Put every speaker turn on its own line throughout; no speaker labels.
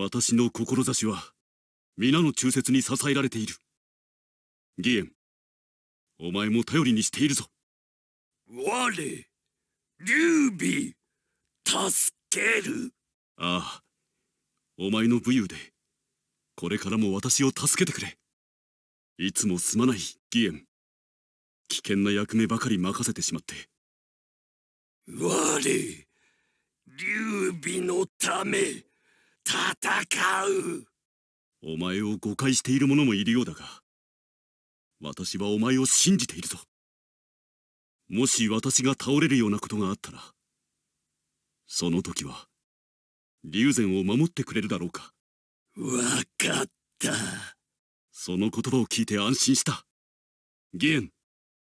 私の志は皆の忠説に支えられている義援お前も頼りにしているぞ我劉備助ける
ああお前の武勇でこれからも私を助けてくれいつもすまない義援危険な役目ばかり任せてしまって
我劉備のため戦う
お前を誤解している者もいるようだが私はお前を信じているぞもし私が倒れるようなことがあったらその時は龍禅を守ってくれるだろうか分かったその言
葉を聞いて安心した義援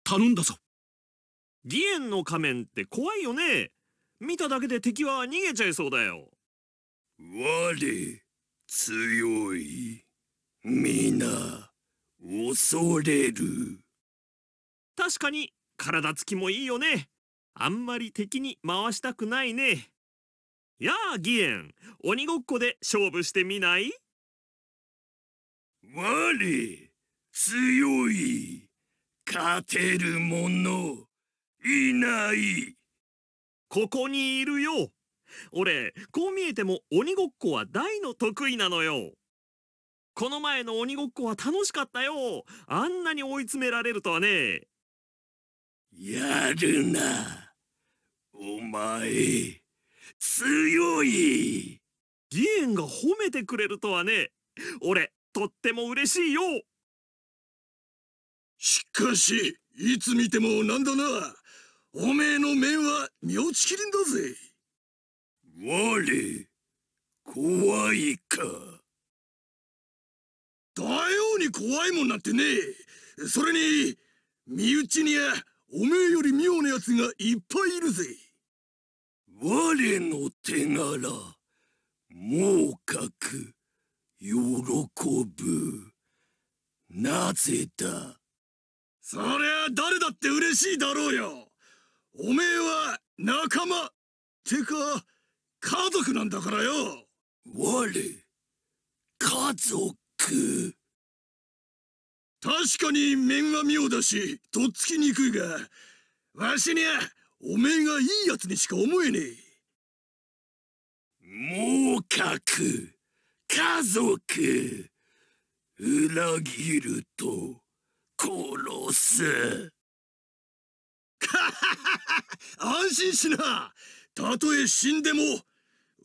頼んだぞ義援の仮面って怖いよね見ただけで敵は逃げちゃいそうだよ
我強い皆
恐れる確かに体つきもいいよねあんまり敵に回したくないねやあ義援鬼ごっこで勝負してみない我強い勝てる者いないここにいるよ俺、こう見えても鬼ごっこは大の得意なのよ。この前の鬼ごっこは楽しかったよ。あんなに追い詰められるとはね。やるな。お前、強い。ディエンが褒めてくれるとはね。俺、とっても嬉しいよ。
しかし、いつ見てもなんだな。おめえの面は妙ちきりんだぜ。我、怖いか。ように怖いもんなんてねえ。それに、身内には、おめえより妙な奴がいっぱいいるぜ。我の手柄、もうかく、喜ぶ。なぜだそりゃ誰だって嬉しいだろうよおめえは仲間てか家族なんだからよ我家族確かに面が妙だしとっつきにくいがわしにゃおめえがいいやつにしか思えねえかく家族裏切ると殺す 安心しなたとえ死んでも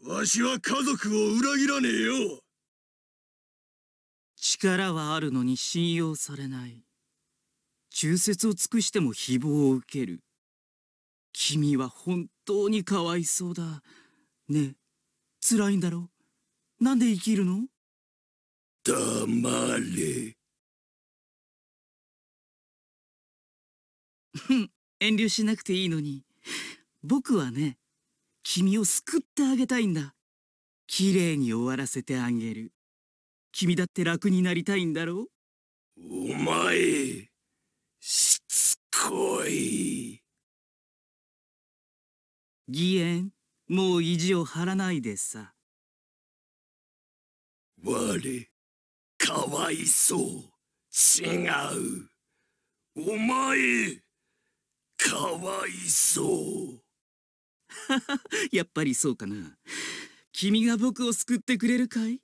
わしは家族
を裏切らねえよ力はあるのに信用されない忠説を尽くしても誹謗を受ける君は本当にかわいそうだねえ辛いんだろなんで生きるの黙れふん遠慮しなくていいのに僕はね君を救ってあげたいんだ。きれいに終わらせてあげる。君だって楽になりたいんだろうお前、しつこい。義援、もう意地を張らないでさ。我、かわいそう。
違う。お前、かわい
そう。やっぱりそうかな。君が僕を救ってくれるかい